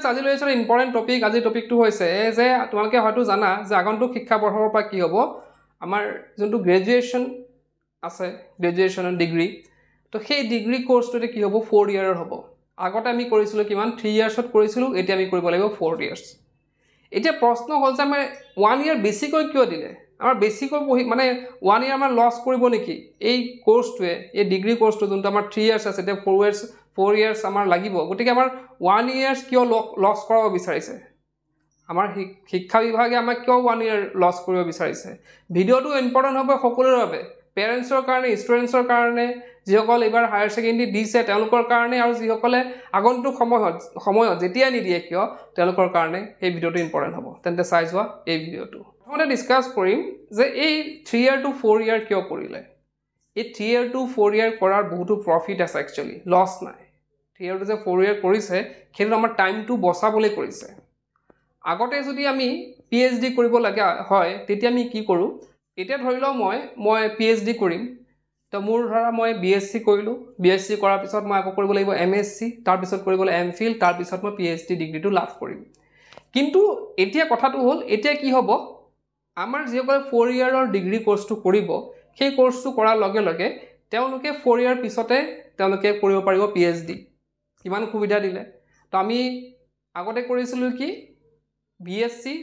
students আজি লৈছোঁ important topic আজিৰ টপিকটো হৈছে যে তোমালোকে হয়তো জানা যে আগন্তুক শিক্ষা বৰ্ষৰ পৰা কি হ'ব আমাৰ যোনটো গ্ৰেজুৱেশ্যন আছে গ্ৰেজুৱেশ্যনৰ ডিগ্ৰী তো সেই ডিগ্ৰী কৰ্চটোতে কি হ'ব ফ'ৰ ইয়াৰৰ হ'ব আগতে আমি কৰিছিলোঁ কিমান থ্ৰী ইয়াৰ্ছত কৰিছিলোঁ এতিয়া আমি কৰিব লাগিব ফ'ৰ ইয়াৰ্ছ এতিয়া প্ৰশ্ন হ'ল যে আমাৰ ওৱান ইয়েৰ বেছিকৈ কিয় দিলে আমাৰ বেছিকৈ পঢ়ি মানে ওৱান ইয়াৰ আমাৰ লছ কৰিব নেকি এই কৰ্চটোৱে এই ডিগ্ৰী কৰ্চটো যোনটো আমাৰ থ্ৰী ইয়াৰ্ছ আছে এতিয়া ফ'ৰ ইয়াৰ্ছ ফ'ৰ ইয়াৰ্ছ আমাৰ লাগিব গতিকে আমাৰ ওৱান ইয়াৰ্ছ কিয় লছ কৰাব বিচাৰিছে আমাৰ শিক্ষা বিভাগে আমাক কিয় ওৱান ইয়াৰ লছ কৰিব বিচাৰিছে ভিডিঅ'টো ইম্পৰ্টেণ্ট হ'ব সকলোৰে বাবে পেৰেণ্টছৰ কাৰণে ষ্টুডেণ্টছৰ কাৰণে যিসকল এইবাৰ হায়াৰ ছেকেণ্ডেৰী দিছে তেওঁলোকৰ কাৰণে আৰু যিসকলে আগন্তুক সময়ত সময়ত যেতিয়াই নিদিয়ে কিয় তেওঁলোকৰ কাৰণে সেই ভিডিঅ'টো ইম্পৰ্টেণ্ট হ'ব তেন্তে চাই যোৱা এই ভিডিঅ'টো প্ৰথমতে ডিছকাছ কৰিম যে এই three year to four year কিয় কৰিলে এই three year to four year কৰাৰ বহুতো প্ৰফিট আছে একচুৱেলি লছ নাই থ্ৰী ইয়াৰ টু যে ফ'ৰ ইয়াৰ কৰিছে সেইটো আমাৰ টাইমটো বচাবলৈ কৰিছে আগতে যদি আমি পি এইচ ডি কৰিবলগীয়া হয় তেতিয়া আমি কি কৰোঁ এতিয়া ধৰি লওক মই মই পি এইচ ডি কৰিম তো মোৰ ধৰা মই বি এছ চি কৰিলোঁ বি এছ চি কৰাৰ পিছত মই আকৌ কৰিব লাগিব এম এছ চি তাৰপিছত কৰিব লাগিব এম ফিল তাৰপিছত মই পি এইচ ডি ডিগ্ৰীটো লাভ কৰিম কিন্তু এতিয়া কথাটো হ'ল এতিয়া কি হ'ব আমাৰ যিসকলে ফ'ৰ ইয়াৰৰ ডিগ্ৰী কৰ্চটো কৰিব সেই কৰ্চটো কৰাৰ লগে লগে তেওঁলোকে ফ'ৰ ইয়াৰ পিছতে তেওঁলোকে কৰিব পাৰিব পি এইচ ডি কিমান সুবিধা দিলে তো আমি আগতে কৰিছিলোঁ কি B S C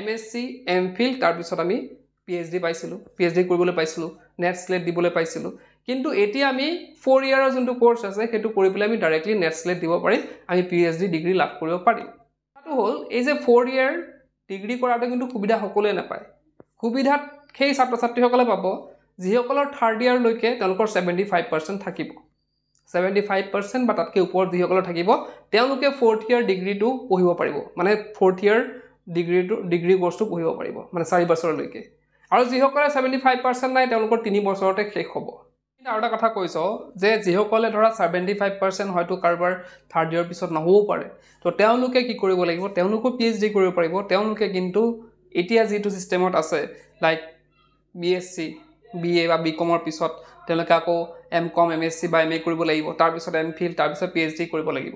M S C M phil তাৰপিছত আমি পি এইচ ডি পাইছিলোঁ পি এইচ ডি কৰিবলৈ পাইছিলোঁ নেট শ্লেট দিবলৈ পাইছিলোঁ কিন্তু এতিয়া আমি ফ'ৰ ইয়াৰৰ যোনটো কৰ্চ আছে সেইটো কৰি পেলাই আমি ডাইৰেক্টলি নেট শ্লেট দিব পাৰিম আমি পি এইচ ডি ডিগ্ৰী লাভ কৰিব পাৰিম কথাটো হ'ল এই যে ফ'ৰ ইয়াৰ ডিগ্ৰী কৰাটো কিন্তু সুবিধা সকলোৱে নাপায় সুবিধাত সেই ছাত্ৰ ছাত্ৰীসকলে পাব যিসকলৰ থাৰ্ড ইয়াৰলৈকে তেওঁলোকৰ ছেভেণ্টি ফাইভ পাৰ্চেণ্ট থাকিব ছেভেণ্টি ফাইভ পাৰ্চেণ্ট বা তাতকৈ ওপৰত যিসকলৰ থাকিব তেওঁলোকে ফ'ৰ্থ ইয়াৰ ডিগ্ৰীটো পঢ়িব পাৰিব মানে ফ'ৰ্থ ইয়াৰ ডিগ্ৰীটো ডিগ্ৰী কৰ্চটো পঢ়িব পাৰিব মানে চাৰি বছৰলৈকে আৰু যিসকলে ছেভেণ্টি ফাইভ পাৰ্চেণ্ট নাই তেওঁলোকৰ তিনি বছৰতে শেষ হ'ব কিন্তু আৰু এটা কথা কৈছ যে যিসকলে ধৰা ছেভেণ্টি ফাইভ পাৰ্চেণ্ট হয়তো কাৰোবাৰ থাৰ্ড ইয়াৰ পিছত নহ'বও পাৰে তো তেওঁলোকে কি কৰিব লাগিব তেওঁলোকো পি এইচ ডি কৰিব পাৰিব তেওঁলোকে কিন্তু এতিয়া যিটো ছিষ্টেমত আছে like B S C B A বা বি কমৰ পিছত তেওঁলোকে আকৌ M Com M S C বা এম এ কৰিব লাগিব তাৰপিছত এম ফিল তাৰপিছত পি এইচ ডি কৰিব লাগিব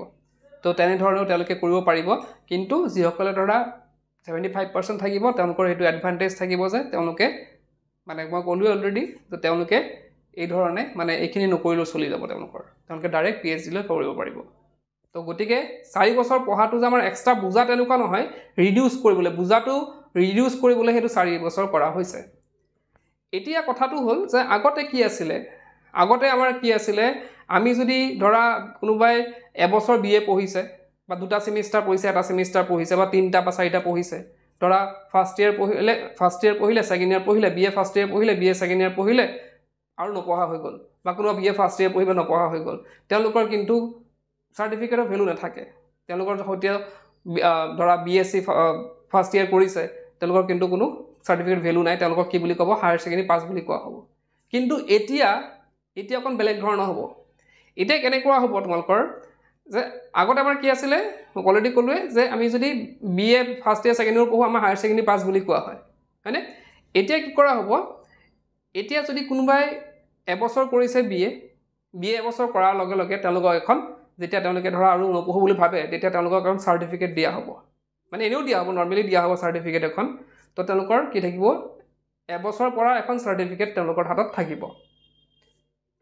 তো তেনেধৰণেও তেওঁলোকে কৰিব পাৰিব কিন্তু যিসকলে ধৰা ছেভেণ্টি ফাইভ পাৰ্চেণ্ট থাকিব তেওঁলোকৰ সেইটো এডভান্টেজ থাকিব যে তেওঁলোকে মানে মই ক'লোৱে অলৰেডি যে তেওঁলোকে এই ধৰণে মানে এইখিনি নকৰিলেও চলি যাব তেওঁলোকৰ তেওঁলোকে ডাইৰেক্ট পি এইচ ডিলৈ কৰিব পাৰিব তো গতিকে চাৰি বছৰ পঢ়াটো যে আমাৰ এক্সট্ৰা বোজা তেনেকুৱা নহয় ৰিডিউচ কৰিবলৈ বোজাটো ৰিডিউচ কৰিবলৈ সেইটো চাৰি বছৰ কৰা হৈছে এতিয়া কথাটো হ'ল যে আগতে কি আছিলে আগতে আমাৰ কি আছিলে আমি যদি ধৰা কোনোবাই এবছৰ বি এ পঢ়িছে বা দুটা ছেমিষ্টাৰ পঢ়িছে এটা ছেমিষ্টাৰ পঢ়িছে বা তিনিটা বা চাৰিটা পঢ়িছে ধৰা ফাৰ্ষ্ট ইয়েৰ পঢ়িলে ফাৰ্ষ্ট ইয়েৰ পঢ়িলে ছেকেণ্ড ইয়াৰ পঢ়িলে বি এ ফাৰ্ষ্ট ইয়েৰ পঢ়িলে বি এ ছেকেণ্ড ইয়াৰ পঢ়িলে আৰু নপঢ়া হৈ গ'ল বা কোনোবা বি এ ফাৰ্ষ্ট ইয়েৰ পঢ়িব নপঢ়া হৈ গ'ল তেওঁলোকৰ কিন্তু চাৰ্টিফিকেটৰ ভেলু নাথাকে তেওঁলোকৰ সৈতে ধৰা B S C first year কৰিছে তেওঁলোকৰ কিন্তু কোনো চাৰ্টিফিকেট ভেলু নাই তেওঁলোকক কি বুলি ক'ব হায়াৰ ছেকেণ্ডেৰী পাছ বুলি কোৱা হ'ব কিন্তু এতিয়া এতিয়া অকণ বেলেগ ধৰণৰ হ'ব এতিয়া কেনেকুৱা হ'ব তোমালোকৰ যে আগতে আমাৰ কি আছিলে অলৰেডি ক'লোৱে যে আমি যদি B A first year second year পঢ়োঁ আমাৰ হায়াৰ ছেকেণ্ডেৰী পাছ বুলি কোৱা হয় হয়নে এতিয়া কি কৰা হ'ব এতিয়া যদি কোনোবাই এবছৰ কৰিছে বি এ বি এ এবছৰ কৰাৰ লগে লগে তেওঁলোকক এখন যেতিয়া তেওঁলোকে ধৰা আৰু নপঢ়োঁ বুলি ভাবে তেতিয়া তেওঁলোকক এখন চাৰ্টিফিকেট দিয়া হ'ব মানে এনেও দিয়া হ'ব নৰ্মেলি দিয়া হ'ব চাৰ্টিফিকেট এখন তো তেওঁলোকৰ কি থাকিব এবছৰ পৰা এখন চাৰ্টিফিকেট তেওঁলোকৰ হাতত থাকিব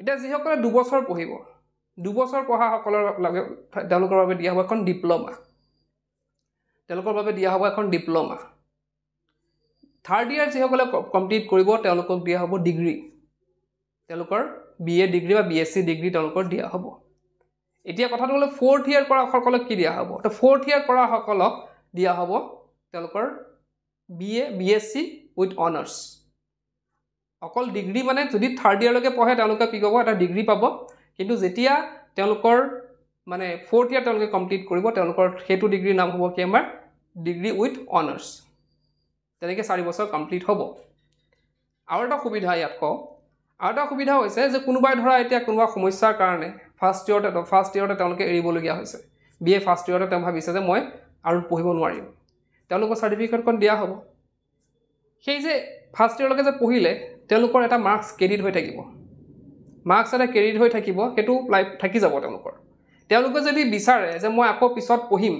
এতিয়া যিসকলে দুবছৰ পঢ়িব দুবছৰ পঢ়াসকলৰ লাগে তেওঁলোকৰ বাবে দিয়া হ'ব এখন ডিপ্ল'মা তেওঁলোকৰ বাবে দিয়া হ'ব এখন ডিপ্ল'মা থাৰ্ড ইয়াৰ যিসকলে কমপ্লিট কৰিব তেওঁলোকক দিয়া হ'ব ডিগ্ৰী তেওঁলোকৰ বি এ ডিগ্ৰী বা বি এছ চি ডিগ্ৰী তেওঁলোকৰ দিয়া হ'ব এতিয়া কথাটো হ'লে ফ'ৰ্থ ইয়াৰ কৰাসকলক কি দিয়া হ'ব তো ফ'ৰ্থ ইয়াৰ কৰাসকলক দিয়া হ'ব তেওঁলোকৰ B A B S C with honours অকল ডিগ্ৰী মানে যদি থাৰ্ড ইয়াৰলৈকে পঢ়ে তেওঁলোকে কি ক'ব এটা ডিগ্ৰী পাব কিন্তু যেতিয়া তেওঁলোকৰ মানে ফ'ৰ্থ ইয়াৰ তেওঁলোকে কমপ্লিট কৰিব তেওঁলোকৰ সেইটো ডিগ্ৰীৰ নাম হ'ব কি আমাৰ ডিগ্ৰী উইথ অনাৰ্ছ তেনেকৈ চাৰি বছৰ কমপ্লিট হ'ব আৰু এটা সুবিধা ইয়াত কওঁ আৰু এটা সুবিধা হৈছে যে কোনোবাই ধৰা এতিয়া কোনোবা সমস্যাৰ কাৰণে ফাৰ্ষ্ট ইয়াৰতে ফাৰ্ষ্ট ইয়াৰতে তেওঁলোকে এৰিবলগীয়া হৈছে বি এ ফাৰ্ষ্ট ইয়াৰতে তেওঁ ভাবিছে যে মই আৰু পঢ়িব নোৱাৰিম তেওঁলোকৰ চাৰ্টিফিকেটখন দিয়া হ'ব সেই যে ফাৰ্ষ্ট ইয়াৰলৈকে যে পঢ়িলে তেওঁলোকৰ এটা মাৰ্কছ ক্ৰেডিট হৈ থাকিব মাৰ্কছ এটা কেৰিড হৈ থাকিব সেইটো লাইফ থাকি যাব তেওঁলোকৰ তেওঁলোকে যদি বিচাৰে যে মই আকৌ পিছত পঢ়িম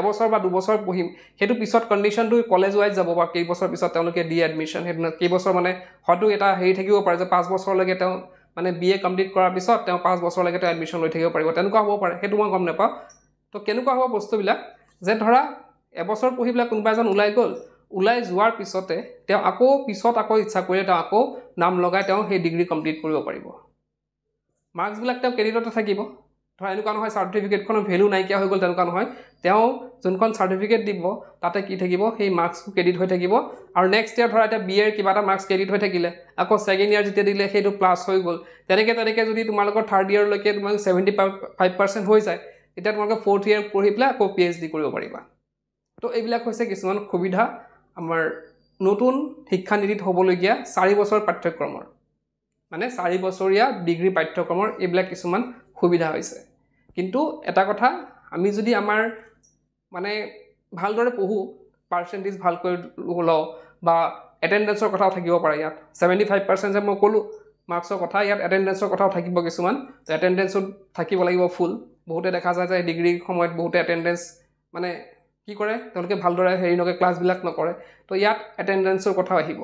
এবছৰ বা দুবছৰ পঢ়িম সেইটো পিছত কণ্ডিশ্যনটো কলেজ ৱাইজ যাব বা কেইবছৰ পিছত তেওঁলোকে ডি এডমিশ্যন সেইটো কেইবছৰ মানে হয়তো এটা হেৰি থাকিব পাৰে যে পাঁচ বছৰলৈকে তেওঁ মানে বি এ কমপ্লিট কৰাৰ পিছত তেওঁ পাঁচ বছৰলৈকে তেওঁ এডমিশ্যন লৈ থাকিব পাৰিব তেনেকুৱা হ'ব পাৰে সেইটো মই গম নাপাওঁ তো কেনেকুৱা হ'ব বস্তুবিলাক যে ধৰা এবছৰ পঢ়ি পেলাই কোনোবা এজন ওলাই গ'ল ওলাই যোৱাৰ পিছতে তেওঁ আকৌ পিছত আকৌ ইচ্ছা কৰিলে তেওঁ আকৌ নাম লগাই তেওঁ সেই ডিগ্ৰী কমপ্লিট কৰিব পাৰিব মাৰ্কছবিলাক তেওঁ ক্ৰেডিটতে থাকিব ধৰা এনেকুৱা নহয় চাৰ্টিফিকেটখনৰ ভেলু নাইকিয়া হৈ গ'ল তেনেকুৱা নহয় তেওঁ যোনখন চাৰ্টিফিকেট দিব তাতে কি থাকিব সেই মাৰ্কছটো ক্ৰেডিট হৈ থাকিব আৰু নেক্সট ইয়াৰ ধৰা এতিয়া বি এৰ কিবা এটা মাৰ্কছ ক্ৰেডিট হৈ থাকিলে আকৌ ছেকেণ্ড ইয়াৰ যেতিয়া দিলে সেইটো প্লাছ হৈ গ'ল তেনেকৈ তেনেকৈ যদি তোমালোকৰ থাৰ্ড ইয়াৰলৈকে তোমালোকে ছেভেণ্টি ফাইভ ফাইভ পাৰ্চেণ্ট হৈ যায় তেতিয়া তোমালোকে ফ'ৰ্থ ইয়াৰ পঢ়ি পেলাই আকৌ পি এইচ ডি কৰিব পাৰিবা তো এইবিলাক হৈছে কিছুমান সুবিধা আমাৰ নতুন শিক্ষানীতিত হ'বলগীয়া চাৰি বছৰ পাঠ্যক্ৰমৰ মানে চাৰি বছৰীয়া ডিগ্ৰী পাঠ্যক্ৰমৰ এইবিলাক কিছুমান সুবিধা হৈছে কিন্তু এটা কথা আমি যদি আমাৰ মানে ভালদৰে পঢ়োঁ পাৰ্চেণ্টেজ ভালকৈ লওঁ বা এটেণ্ডেঞ্চৰ কথাও থাকিব পাৰে ইয়াত ছেভেণ্টি ফাইভ পাৰ্চেণ্ট যে মই ক'লোঁ মাৰ্কছৰ কথা ইয়াত এটেণ্ডেঞ্চৰ কথাও থাকিব কিছুমান এটেণ্ডেঞ্চত থাকিব লাগিব ফুল বহুতে দেখা যায় যে ডিগ্ৰীৰ সময়ত বহুতে এটেণ্ডেঞ্চ মানে কি কৰে তেওঁলোকে ভালদৰে হেৰি নকৰে ক্লাছবিলাক নকৰে তো ইয়াত এটেণ্ডেঞ্চৰ কথাও আহিব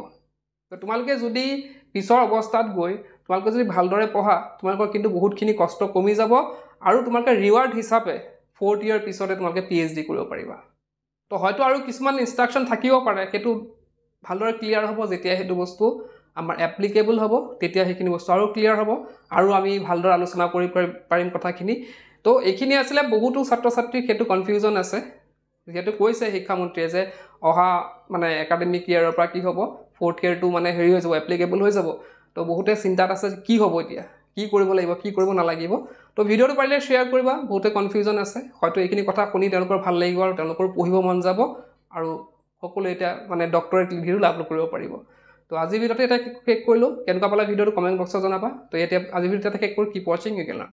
তো তোমালোকে যদি পিছৰ অৱস্থাত গৈ তোমালোকে যদি ভালদৰে পঢ়া তোমালোকৰ কিন্তু বহুতখিনি কষ্ট কমি যাব আৰু তোমালোকে ৰিৱাৰ্ড হিচাপে ফ'ৰ্থ ইয়েৰ পিছতে তোমালোকে পি এইচ ডি কৰিব পাৰিবা তো হয়তো আৰু কিছুমান ইনষ্ট্ৰাকশ্যন থাকিব পাৰে সেইটো ভালদৰে ক্লিয়াৰ হ'ব যেতিয়া সেইটো বস্তু আমাৰ এপ্লিকেবল হ'ব তেতিয়া সেইখিনি বস্তু আৰু ক্লিয়াৰ হ'ব আৰু আমি ভালদৰে আলোচনা কৰি পাৰিম কথাখিনি তো এইখিনি আছিলে বহুতো ছাত্ৰ ছাত্ৰীৰ সেইটো কনফিউজন আছে যিহেতু কৈছে শিক্ষামন্ত্ৰীয়ে যে অহা মানে একাডেমিক ইয়েৰৰ পৰা কি হ'ব ফ'ৰ্থ ইয়েৰটো মানে হেৰি হৈ যাব এপ্লিকেবল হৈ যাব তো বহুতে চিন্তাত আছে কি হ'ব এতিয়া কি কৰিব লাগিব কি কৰিব নালাগিব তো ভিডিঅ'টো পাৰিলে শ্বেয়াৰ কৰিবা বহুতে কনফিউজন আছে হয়তো এইখিনি কথা শুনি তেওঁলোকৰ ভাল লাগিব আৰু তেওঁলোকৰ পঢ়িব মন যাব আৰু সকলোৱে এতিয়া মানে ডক্তৰে ভিডিঅ' লাভ কৰিব পাৰিব তো আজিৰ ভিডিঅ'তে এতিয়া শেষ কৰিলোঁ কেনেকুৱা পালে ভিডিঅ'টো কমেণ্ট বক্সত জনাবা তো এতিয়া আজিৰ এটা শেষ কৰোঁ কি ৱাচিং ইউ কেনাৰ